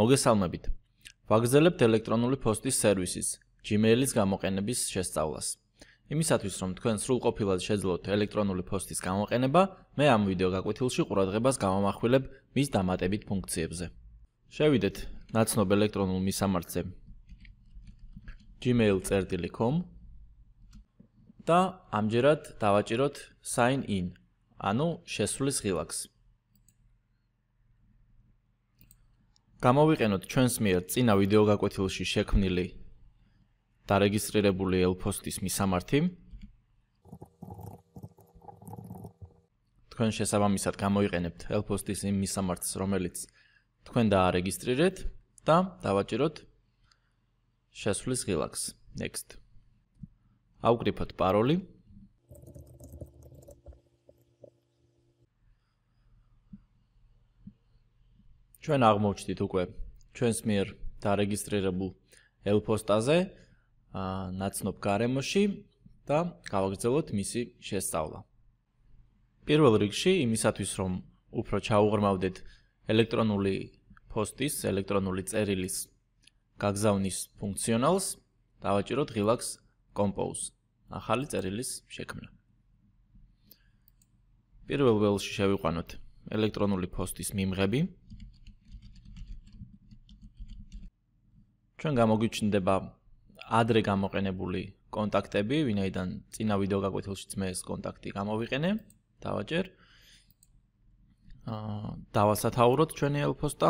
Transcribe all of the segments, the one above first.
მოგესალმებით. ვაგრძელებთ ელექტრონული ფოსტის სერვისის Gmail-ის გამოყენების შესწავლას. იმისათვის, რომ თქვენ სრულყოფილად შეძლოთ ელექტრონული ფოსტის გამოყენება, მე ამ ვიდეო გაკვეთილში ყურადღებას გამომახვილებ მის დამატებით ფუნქციებზე. შევიდეთ ნაცნობ ელექტრონულ მისამართზე. gmail.com და ამჯერად დავაჭიროთ sign in, ანუ შესვლის ღილაკს. გამოვიყენოთ ჩვენს მიერ წინა ვიდეო გაკვეთილში შექმნილი და რეგისტრირებული ელფოსტის მისამართი. თქვენ შესაბამისად გამოიყენებთ ელფოსტის იმ მისამართს, რომელიც თქვენ დაარეგისტრირეთ და დავაჭიროთ შესვლის ღილაკს. Next. აუკრიფოთ პაროლი ჩვენ აღმოჩნდით უკვე ჩვენს მიერ დარეგისტრირებულ ელფოსტაზე ა ნაცნობ გარემოში და გავაგრძელოთ მისი შესწავლა. პირველ რიგში იმისათვის რომ უფრო ჩაუღrmავდეთ ელექტრონული ფოსტის, ელექტრონული წერილის გაგზავნის ფუნქციონალს, დავაჭიროთ Relax Compose, ახალი წერილის შექმნა. პირველ ველში შევიყვანოთ ელექტრონული ფოსტის მიმღები, ჩვენ გამოგვიჩნდება ადრე გამოყენებული კონტაქტები, ვინაიდან წინა ვიდეო გაკვეთილში მე ეს კონტაქტი გამოვიყენე, დავაჭერ. აა დავასათაუროთ ჩვენი ელფოსტა.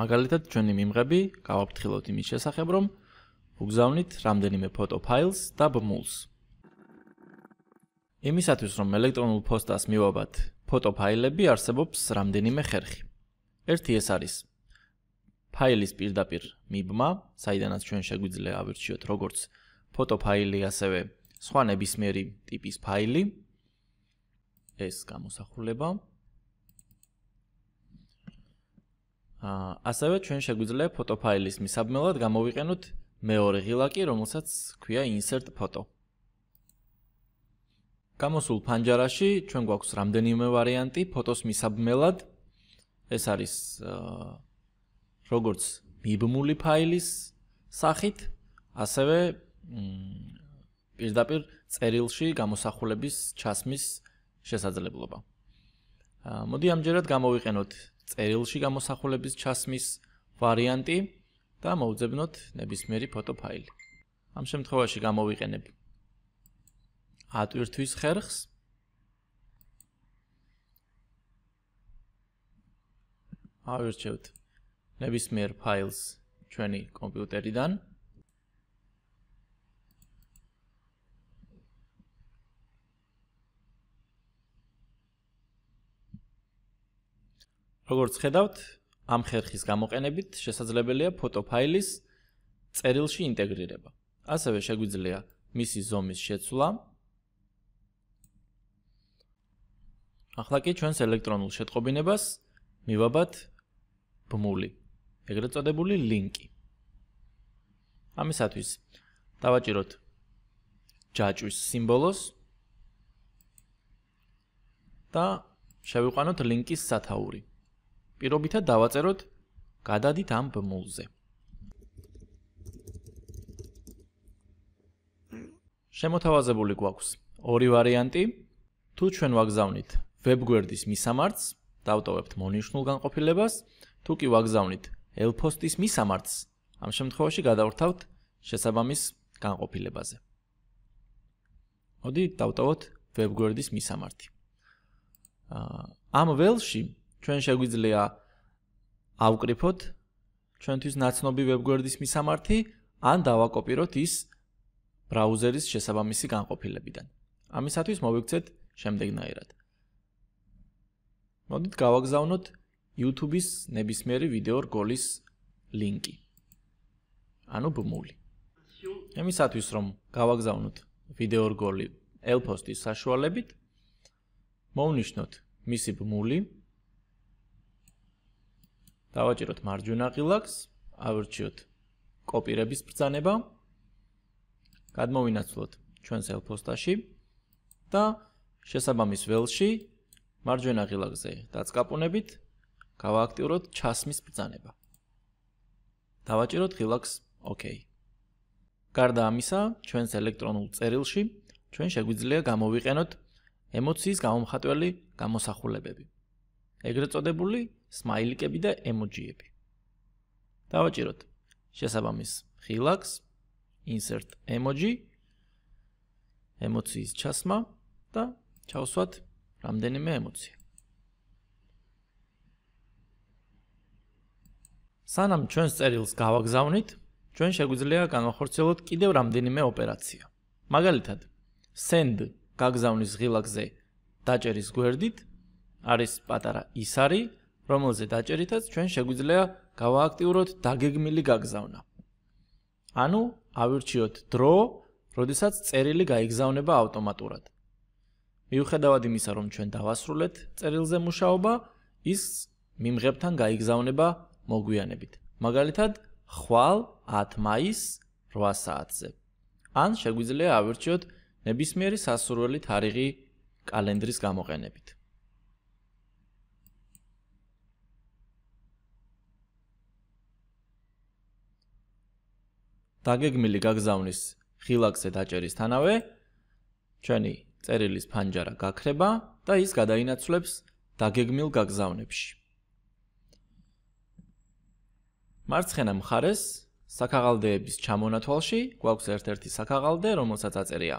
მაგალითად, ჩვენი მიმღები გავაფრთხილოთ იმის შესახებ, რომ უგზავნით რამდენიმე ფოტო ფაილს და ბმულს. იმისათვის, რომ ელექტრონულ ფოსტას მივაბათ ფოტო ფაილები, არსებობს რამდენიმე ხერხი. ერთი ეს არის ფაილის პირდაპირ მიბმა, საიდანაც ჩვენ შეგვიძლია ავირჩიოთ როგორც ფოტო ფაილი, ასევე სხვა ნებისმიერი ტიპის ფაილი. ეს გამოსახულება. აა ასევე ჩვენ შეგვიძლია ფოტო ფაილის მისაბმელად გამოვიყენოთ მეორე ღილაკი, რომელსაც ქვია insert photo. გამოსულ ფანჯარაში ჩვენ გვაქვს რამდენიმე ვარიანტი ფოტოს მისაბმელად. ეს არის აა როგორც მიბმული ფაილის სახით, ასევე პირდაპირ წერილში გამოსახულების ჩასმის შესაძლებლობა. მოდი ამჯერად გამოვიყენოთ წერილში გამოსახულების ჩასმის ვარიანტი და მოუძებნოთ ნებისმიერი ფოტო ფაილი. ამ შემთხვევაში გამოვიყენებ ატვირთვის ხერხს. აირჩევთ ნებისმიერ ფაილს ჩვენი კომპიუტერიდან როგორც ხედავთ, ამ ხერხის გამოყენებით შესაძლებელია ფოტო ფაილის წერილში ინტეგრირება. ასევე შეგვიძლია მისი ზომის შეცვლა. ახლა კი ჩვენს ელექტრონულ შეტყობინებას მივაბათ ბმული 0.1 ეგრეთ წოდებული ლინკი. ამისათვის დავაჭიროთ ჯაჭვის სიმბოლოს და შევიყვანოთ ლინკის სათაური. პირობითად დავაწეროთ გადადით ამ ბმულზე. შემოთავაზებული გვაქვს ორი ვარიანტი. თუ ჩვენ ვაგზავნით ვებგვერდის მისამართს, დავტოვებთ მონიშნულ განყოფილებას, თუ კი ვაგზავნით ელფოსტის მისამართს ამ შემთხვევაში გადავრთავთ შესაბამის განყოფილებაზე. მოდი დავტოვოთ ვებგვერდის მისამართი. აა ამ ველში ჩვენ შეგვიძლია ავკრიფოთ ჩვენთვის ნაცნობი ვებგვერდის მისამართი ან დავაკოპიროთ ის ბრაუზერის შესაბამისი განყოფილებიდან. ამისათვის მოვიქცეთ შემდეგნაირად. მოდით გავაგზავნოთ YouTube-ის ნებისმიერი ვიდეო რგოლის ლინკი. ანუ ბმული. იმისათვის რომ გავაგზავნოთ ვიდეო რგოლი ელფოსტის საშუალებით მოვნიშნოთ მისი ბმული. დავაჭიროთ მარჯვენა ღილაკს, ავირჩიოთ კოპირების ბრძანება. გადმოვინაცვლოთ ჩვენს ელფოსტაში და შესაბამის ველში მარჯვენა ღილაკზე დაწკაპუნებით 0.0 გავააქტიუროთ ჩასმის ბრძანება. დავაჭიროთ relax OK. გარდა ამისა, ჩვენს ელექტრონულ წერილში ჩვენ შეგვიძლია გამოვიყენოთ ემოციის გამომხატველი გამოსახულებები. ეგრეთ წოდებული smiley-კები და emoji-ები. დავაჭიროთ შესაბამის relax insert emoji ემოციის ჩასმა და ჩავსვათ რამდენიმე ემოცია. სანამ ჩვენ წერილს გავაგზავნით, ჩვენ შეგვიძლია განვახორციელოთ კიდევ რამდენიმე ოპერაცია. მაგალითად, send გაგზავნის ღილაკზე დაჭერის გვერდით არის პატარა ისარი, რომელზე დაჭერითაც ჩვენ შეგვიძლია გავააქტიუროთ დაგეგმილი გაგზავნა. ანუ ავირჩიოთ დრო, როდესაც წერილი გაიგზავნება ავტომატურად. მიუხედავად იმისა, რომ ჩვენ დავასრულეთ წერილზე მუშაობა, ის მიმღებთან გაიგზავნება ავტომატურად. მოგვიანებით. მაგალითად, ხვალ 10 მაისს 8 საათზე. ან შეგვიძლია ავირჩიოთ ნებისმიერი სასურველი თარიღი კალენდრის გამოყენებით. დაგეგმილი გაგზავნის ხილაკზე დაჭერისთანავე ჩვენი წერილის ფანჯარა გაქრება და ის გადაინაცვლებს დაგეგმილ გაგზავნებში. მარცხენა მხარეს საქაღალდეების ჩამონათვალში გვაქვს ერთ-ერთი საქაღალდე, რომელსაც აწერია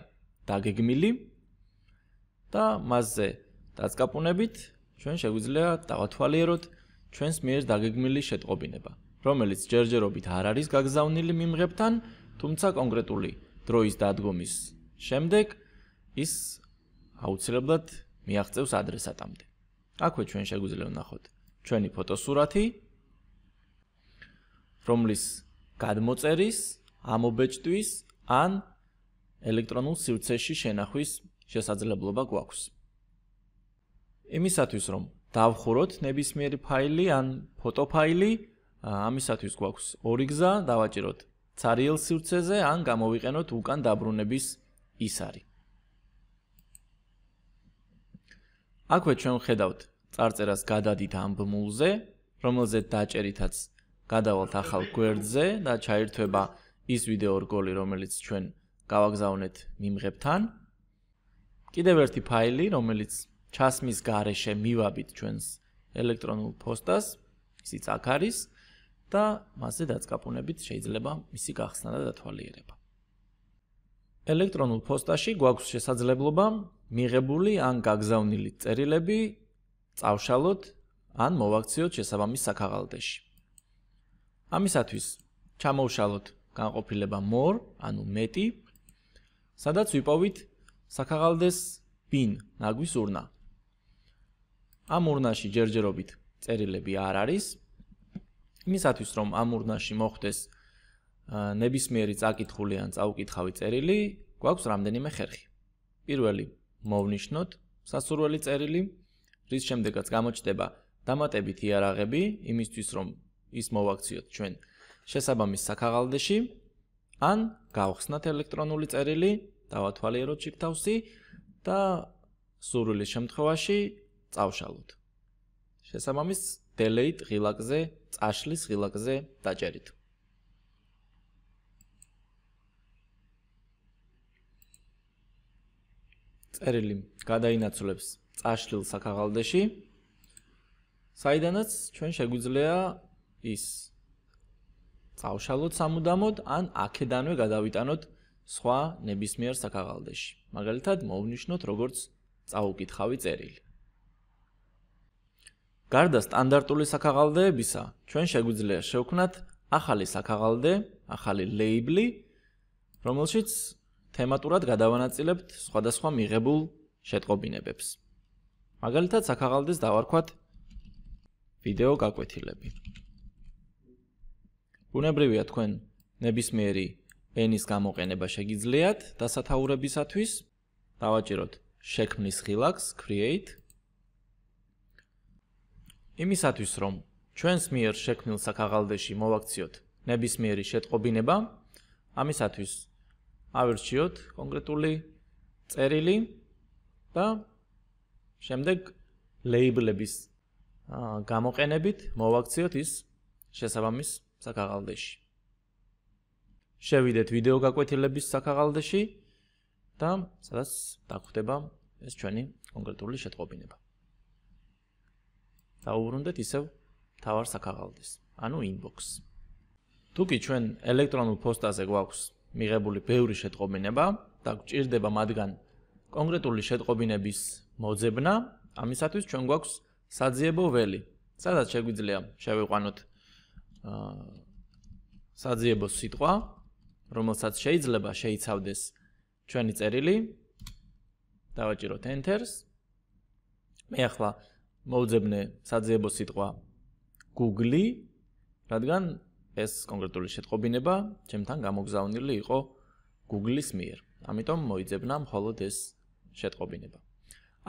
დაგეგმილი და მასზე დაწკაპუნებით ჩვენ შეგვიძლია დავათვალიეროთ ჩვენს მიერ დაგეგმილი შეტყობინება, რომელიც ჯერჯერობით არ არის გაგზავნილი მიმღებთან, თუმცა კონკრეტული დროის დადგომის შემდეგ ის აუცილებლად მიაღწევს ადრესატამდე. აქვე ჩვენ შეგვიძლია ვნახოთ ჩვენი ფოტოსურათი რომლის გადმოწერის, ამობეჭდვის ან ელექტრონულ სივრცეში შენახვის შესაძლებლობა გვაქვს. იმისათვის რომ დავხუროთ ნებისმიერი ფაილი ან ფოტო ფაილი, ამისათვის გვაქვს ორი გზა, დავაჭიროთ Cariel სივრცეზე ან გამოვიყენოთ უკან დაბრუნების ისარი. აქვე ჩვენ ხედავთ წარწერას გადადით ამბმულზე, რომელზეც დაჭერითაც გადავალთ ახალ გვერდზე და ჩაირთვება ის ვიდეო რგოლი, რომელიც ჩვენ გავაგზავნეთ მიმღებთან. კიდევ ერთი ფაილი, რომელიც ჩასმის გარეშე მივაბით ჩვენს ელექტრონულ ფოსტას, ისიც აქ არის და მასზე დაწკაპუნებით შეიძლება მისი გახსნა და დათვალიერება. ელექტრონულ ფოსტაში გვაქვს შესაძლებლობა მიღებული ან გაგზავნილი წერილები წავშალოთ ან მოვაქციოთ შესაბამის საქაღალდეში. ამისათვის ჩამოვშალოთ განყოფილება more, ანუ მეტი, სადაც ვიპოვით საქაღალდეს bin ნაგვის urna. ამ urnaში ჯერჯერობით წერილები არ არის. იმისათვის რომ ამ urnaში მოხდეს ნებისმიერი წაკითხული ან წაუკითხავი წერილი, გვაქვს რამდენიმე ხერხი. პირველი მოვნიშნოთ სასურველი წერილი, რის შემდეგაც გამოჩნდება დამატებითი არაღები იმისთვის რომ ის მოვაქციოთ ჩვენ შესაბამის საქაღალდეში ან გავხსნათ ელექტრონული წერილი, დავათვალიეროთ ჩიქთავსი და სურვილის შემთხვევაში წავშალოთ. შესაბამის delay ღილაკზე, წაშლის ღილაკზე დაჭერით. წერილი გადაინაცვლებს წაშლილ საქაღალდეში. საიდანაც ჩვენ შეგვიძლია ის წავშალოთ სამუდამოდ ან აქედანვე გადავიტანოთ სხვა ნებისმიერ საქაღალდეში. მაგალითად, მოვნიშნოთ როგორც წაუკითხავი წერილი. გარდა სტანდარტული საქაღალდეებისა, ჩვენ შეგვიძლია შევქმნათ ახალი საქაღალდე, ახალი ლეიბლი, რომელშიც თემატურად გადავანაწილებთ სხვადასხვა მიღებულ შეტყობინებებს. მაგალითად, საქაღალდეს დავარქვათ ვიდეო გაკვეთილები. ბუნებრივია თქვენ ნებისმიერი ენის გამოყენება შეგიძლიათ დასათაურებისათვის დავაჭიროთ შექმნის ხილახს create იმისათვის რომ ჩვენს მიერ შექმნილ საქაღალდეში მოვაქციოთ ნებისმიერი შეტყობინება ამისათვის ავირჩიოთ კონკრეტული წერილი და შემდეგ ლეიბლების გამოყენებით მოვაქციოთ ის შესაბამის საქაღალდეში. შევიდეთ ვიდეო გაკვეთილების საქაღალდეში და სადაც დაგხვდება ეს ჩვენი კონკრეტული შეტყობინება. დაუბრუნდეთ ისევ თავარ საქაღალდეს, ანუ ინბოქს. თუ კი ჩვენ ელექტრონულ ფოსტაზე გვაქვს მიღებული ბევრი შეტყობინება და გჭირდება მათგან კონკრეტული შეტყობინების მოძებნა, ამისათვის ჩვენ გვაქვს საძიებო ველი, სადაც შეგვიძლია შევიყვანოთ საძიებო სიტყვა, რომელსაც შეიძლება შეიცავდეს ჩვენი წერილი. დავაჭიროთ enter-ს. მე ახლა მოუძებნე საძიებო სიტყვა Google-ი, რადგან ეს კონკრეტული შეტყობინება ჩემთან გამოგზავნილი იყო Google-ის მიერ. ამიტომ მოიძებნა მხოლოდ ეს შეტყობინება.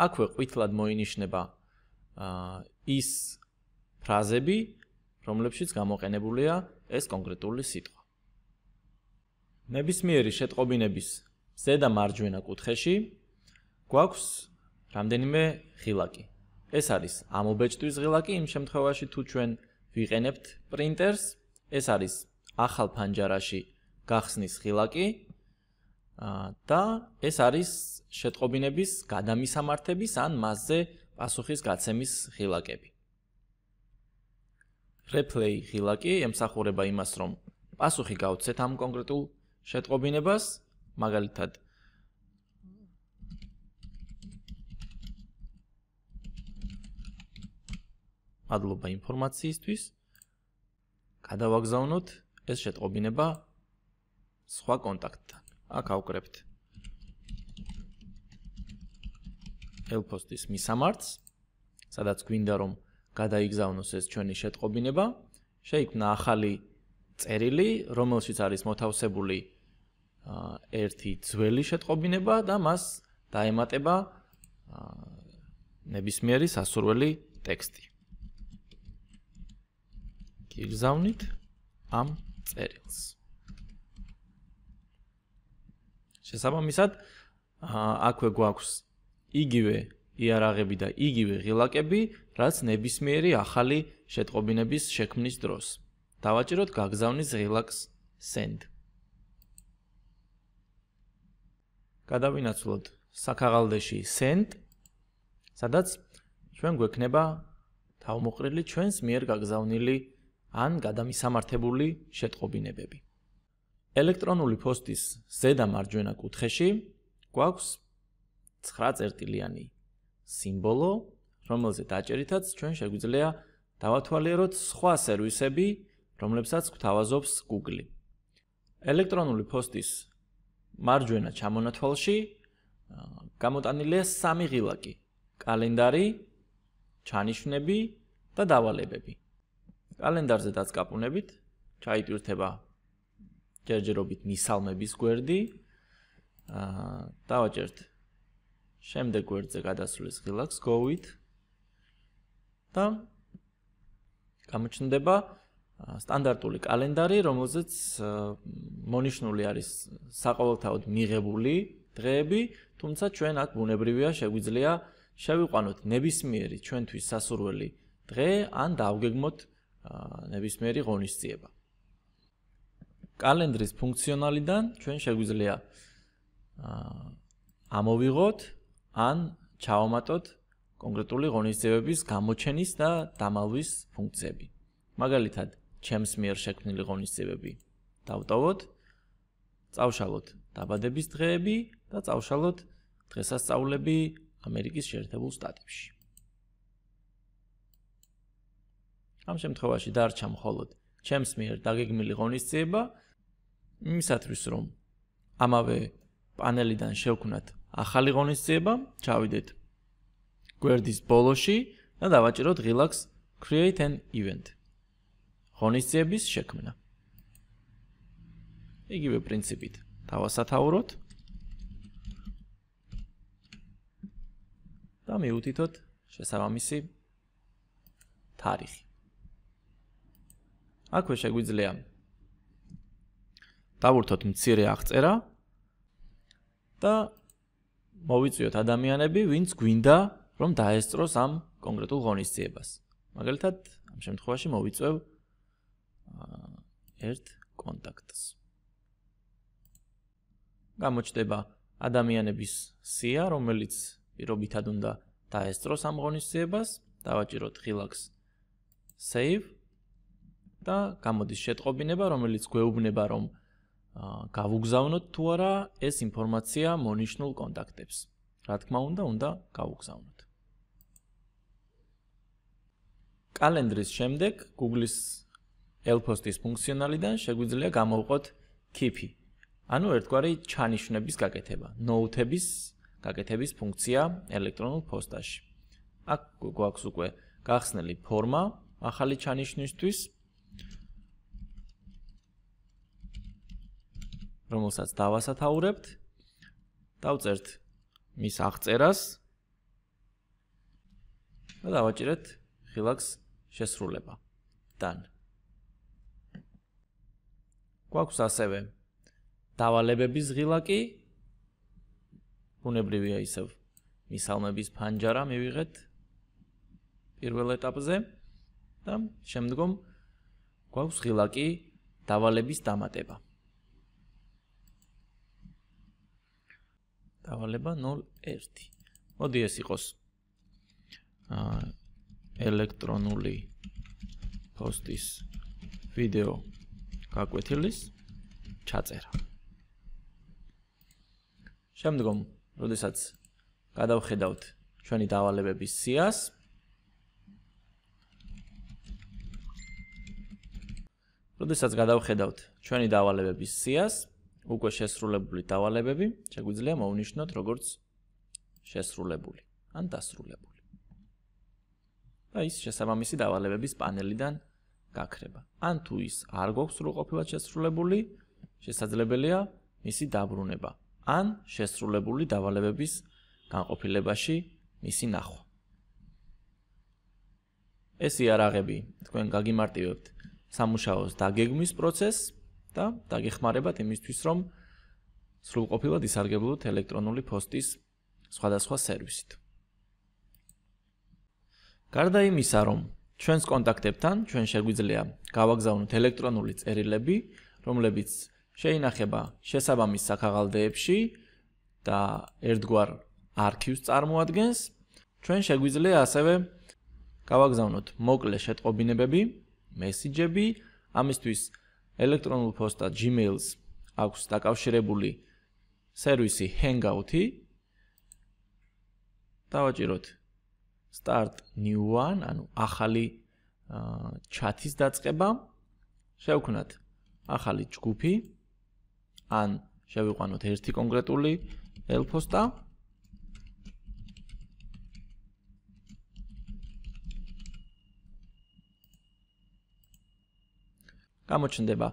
აქვე ყვითლად მოინიშნება ა ის ფრაზები, რომლებშიც გამოყენებულია ეს კონკრეტული სიტყვა. ნებისმიერი შეტყობინების ზედა მარჯვენა კუთხეში გვაქვს რამდენიმე ღილაკი. ეს არის ამობეჭდვის ღილაკი იმ შემთხვევაში თუ ჩვენ ვიყენებთ პრინტერს, ეს არის ახალ ფანჯარაში გახსნის ღილაკი და ეს არის შეტყობინების გადამისამართების ან მასზე პასუხის გაცემის ღილაკები. replay ღილაკი ემსახურება იმას, რომ პასუხი გავცეთ ამ კონკრეტულ შეტყობინებას, მაგალითად მადლობა ინფორმაციისთვის. გადავაგზავნოთ ეს შეტყობინება სხვა კონტაქტთან. აქ ავკრებთ ელ-პოსტის მისამართს, სადაც გვინდა რომ გადაიგზავნოს ეს ჩვენი შეტყობინება, შეიქმნა ახალი წერილი, რომელშიც არის მოთავსებული ერთი ძველი შეტყობინება და მას დაემატება ნებისმიერი სასურველი ტექსტი. იგზავნით ამ წერილს. შესაბამისად, აქვე გვაქვს იგივე იარაღები და იგივე ღილაკები, რაც ნებისმიერი ახალი შეტყობინების შექმნის დროს. დავაჭიროთ გაგზავნის ღილაკს send. გადავინაცვლოთ საქაღალდეში send, სადაც ჩვენ გვექნება თავმოყრილი ჩვენს მიერ გაგზავნილი ან გადამისამართებული შეტყობინებები. ელექტრონული ფოსტის ზედა მარჯვენა კუთხეში გვაქვს 9 წერტილიანი სიმბოლო, რომელზე დაჭერითაც ჩვენ შეგვიძლია დავათვალიეროთ სხვა სერვისები, რომლებსაც გვთავაზობს Google. ელექტრონული ფოსტის მარჯვენა ჩამონათვალში გამოტანილია სამი ღილაკი: კალენდარი, ჩანიშვნები და დავალებები. კალენდარზე დაწკაპუნებით ჩაიტვირთება ჯერჯერობით მისალმების გვერდი. აა დავაჭერთ შემდეგ გვერდზე გადასვლის ღილაკს გოვით და გამოჩნდება სტანდარტული კალენდარი, რომელზეც მონიშნული არის საყოველთაოდ მიღებული დღეები, თუმცა ჩვენ აქ ბუნებრივია შეგვიძლია შევიყვანოთ ნებისმიერი ჩვენთვის სასურველი დღე ან დავგეგმოთ ნებისმიერი ღონისძიება. კალენდრის ფუნქციონალიდან ჩვენ შეგვიძლია ამოვიღოთ ან ჩავამატოთ კონკრეტული ღონისძიების გამოჩენის და დამალვის ფუნქციები. მაგალითად, ჩემს მიერ შექმნილი ღონისძიებები დავტოვოთ, წავშალოთ დაბადების დღეები და წავშალოთ დღესასწაულები ამერიკის შეერთებულ შტატებში. ამ შემთხვევაში დარჩა მხოლოდ ჩემს მიერ დაგეგმილი ღონისძიება იმისათვის, რომ ამავე პანელიდან შევქვნათ ახალი ღონისძიება, ჩავიდეთ გვერდის ბოლოში და დავაჭიროთ relax create an event. ღონისძიების შექმნა. იგივე პრინციპით. დავასათაუროთ. და მიუთითოთ შესაბამისი თარიღი. აქვე შეგვიძლია დავურთოთ მცირე აღწერა და მოვიწვიოთ ადამიანები, ვინც გვინდა, რომ დაესწროს ამ კონკრეტულ ღონისძიებას. მაგალითად, ამ შემთხვევაში მოვიწევ ერთ კონტაქტს. გამოჩდება ადამიანების სია, რომელიც პირობითად უნდა დაესწროს ამ ღონისძიებას. დავაჭიროთ ღილაკს save და გამოდის შეტყობინება, რომელიც გვეუბნება, რომ გავუგზავნოთ თუ არა ეს ინფორმაცია მონიშნულ კონტაქტებს. რა თქმა უნდა, უნდა გავუგზავნოთ. კალენდრის შემდეგ Google-ის L-post-ის ფუნქციონალიდან შეგვიძლია გამოვყოთ keep-ი. ანუ ერთგვარი ჩანიშვნების გაკეთება, note-ების გაკეთების ფუნქცია ელექტრონულ ფოსტაში. აქ გვაქვს უკვე გახსნილი ფორმა ახალი ჩანიშვნისთვის რომელსაც დავასათაურებთ დავწერთ მის აღწერას და დავაჭერეთ ხილაქს შესრულება დან გვაქვს ასევე დავალებების ღილაკი უნებრივია ისევ მისალმების ფანჯარა მივიღეთ პირველ ეტაპზე და შემდგომ გვაქვს ღილაკი დავალების დამატება დავალება 01. მოდი ეს იყოს აა ელექტრონული პოსტის ვიდეო გაკვეთილის ჩაწერა. შემდგომ, როდესაც გადავხედავთ ჩვენი დავალებების სიას, როდესაც გადავხედავთ ჩვენი დავალებების სიას, უკვე შესრულებული დავალებები შეგვიძლია მოვნიშნოთ როგორც შესრულებული ან დასრულებული. და ის შესაბამისი დავალებების პანელიდან გაქრება. ან თუ ის არ გვაქვს სრულყოფილად შესრულებული, შესაძლებელია მისი დაბრუნება ან შესრულებული დავალებების განყოფილებაში მისი ნახვა. ეს იარაღები თქვენ გაგიმარტივებთ სამუშაოს დაგეგმვის პროცესს. და დაგეხმარებათ იმისთვის, რომ სრულყოფილად ისარგებლოთ ელექტრონული ფოსტის სხვადასხვა სერვისით. გარდა იმისა, რომ ჩვენს კონტაქტებთან ჩვენ შეგვიძლია გავაგზავნოთ ელექტრონული წერილები, რომლებიც შეინახება შესაბამის საქაღალდეებში და ერთგვარ არქივს წარმოადგენს, ჩვენ შეგვიძლია ასევე გავაგზავნოთ მოკლე შეტყობინებები, მესიჯები, ამისთვის ელექტრონულ ფოსტად gmail-ს აქვს დაკავშირებული სერვისი hangout-ი დავაჭიროთ start new one, ანუ ახალი ჩათის დაწყება. შევქნათ ახალი ჯგუფი ან შევიყვანოთ ერთი კონკრეტული ელფოსტა. გამოჩნდება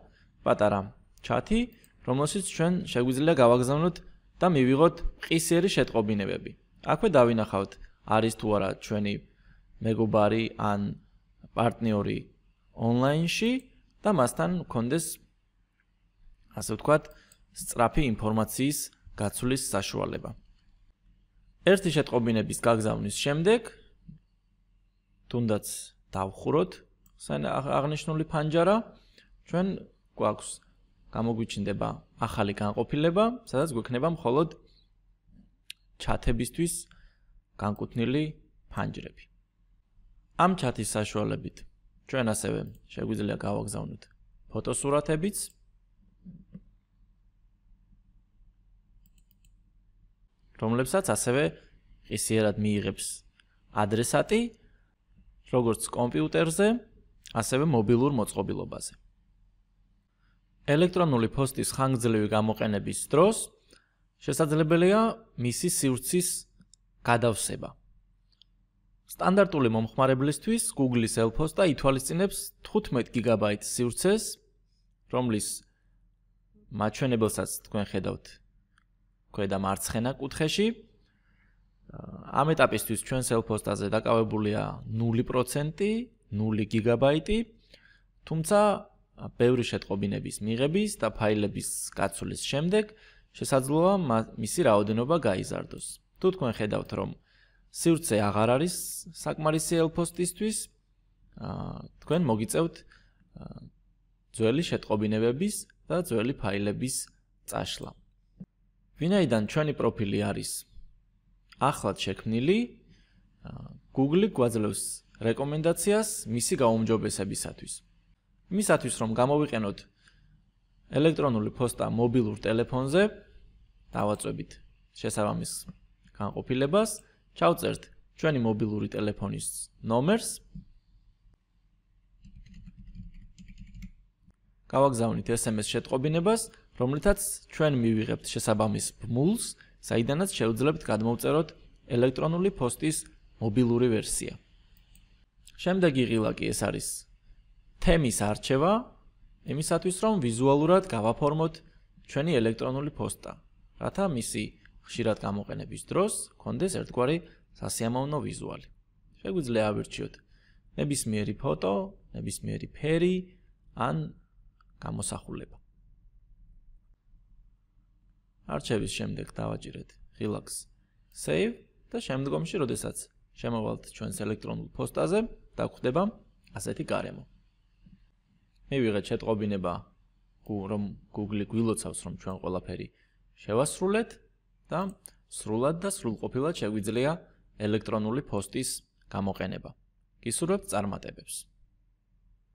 პატარა ჩათი, რომელშიც ჩვენ შეგვიძლია გავაგზავნოთ და მივიღოთ ყისერი შეტყობინებები. აქვე დავინახავთ არის თუ არა ჩვენი მეგობარი ან პარტნიორი ონლაინში და მასთან კონდეს ასე ვთქვათ, სწრაფი ინფორმაციის გაცვლის საშუალება. ერთი შეტყობინების გაგზავნის შემდეგ თუნდაც დავხუროთ ახნიშნული ფანჯარა ჩვენ გვაქვს გამოგვიჩნდება ახალი განყოფილება, სადაც გვექნება მხოლოდ ჩათებისთვის განკუთვნილი ფანჯრები. ამ ჩათის საშუალებით ჩვენ ასევე შეგვიძლია გავაგზავნოთ ფოტოსურათებიც. რომლებსაც ასევე ისიერად მიიღებს ადრესატი როგორც კომპიუტერზე, ასევე მობილურ მოწყობილობაზე. ელექტრონული ფოსტის ხანგრძლივი გამოყენების დროს შესაძლებელია მისი სივრცის გადავსება. სტანდარტული მომხმარებლისთვის Google-ის ელფოსტა ითვალისწინებს 15 გიგაბაიტ სივრცეს, რომლის მაჩვენებელსაც თქვენ ხედავთ ქვედა მარცხენა კუთხეში. ამ ეტაპისთვის ჩვენს ელფოსტაზე დაკავებულია 0%, 0 გიგაბაიტი, თუმცა ბევრი შეტყობინების მიღების და ფაილების გაცვლის შემდეგ შესაძლოა მისი რაოდენობა გაიზარდოს. თუ თქვენ ხედავთ, რომ სივრცე აღარ არის საკმარისი ელფოსტისთვის, თქვენ მოგიწევთ ძველი შეტყობინებების და ძველი ფაილების წაშლა. ვინაიდან ჩვენი პროფილი არის ახლად შექმნილი, Google-ი გვაძლევს რეკომენდაციას მისი გაუმჯობესებისათვის. იმისათვის რომ გამოვიყენოთ ელექტრონული ფოსტა მობილურ ტელეფონზე დავაწვევით შესაბამის განყოფილებას ჩავწერთ ჩვენი მობილური ტელეფონის ნომერს გავაგზავნით SMS შეტყობინებას რომლითაც ჩვენ მივიღებთ შესაბამის ბმულს საიდანაც შევძლებთ გადმოვწეროთ ელექტრონული ფოსტის მობილური ვერსია შემდეგი ღილაკი ეს არის თემის არჩევა იმისათვის, რომ ვიზუალურად გავაფორმოთ ჩვენი ელექტრონული ფოსტა. რათა მისი ხშირად გამოყენების დროს კონდეს ერთგვარი სასიამოვნო ვიზუალი. შეგვიძლია ავირჩიოთ ნებისმიერი ფოტო, ნებისმიერი ფერი ან გამოსახულება. არჩევის შემდეგ დავაჭირეთ relax save და შემდგომში, როდესაც შემოვალთ ჩვენს ელექტრონულ ფოსტაზე, დაგხვდება ასეთი გარემო. მივიღეთ შეტყობინება რომ Google გვილოცავს რომ ჩვენ ყველაფერი შევასრულეთ და სრულად და სრულყოფილად შეგვიძლია ელექტრონული ფოსტის გამოყენება. გისურვებთ წარმატებებს.